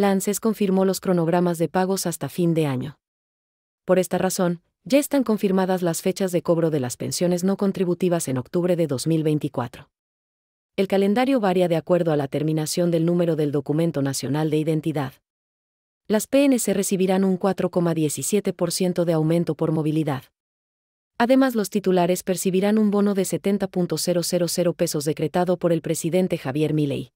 Lances confirmó los cronogramas de pagos hasta fin de año. Por esta razón, ya están confirmadas las fechas de cobro de las pensiones no contributivas en octubre de 2024. El calendario varía de acuerdo a la terminación del número del documento nacional de identidad. Las PNC recibirán un 4,17% de aumento por movilidad. Además, los titulares percibirán un bono de 70.000 pesos decretado por el presidente Javier Milei.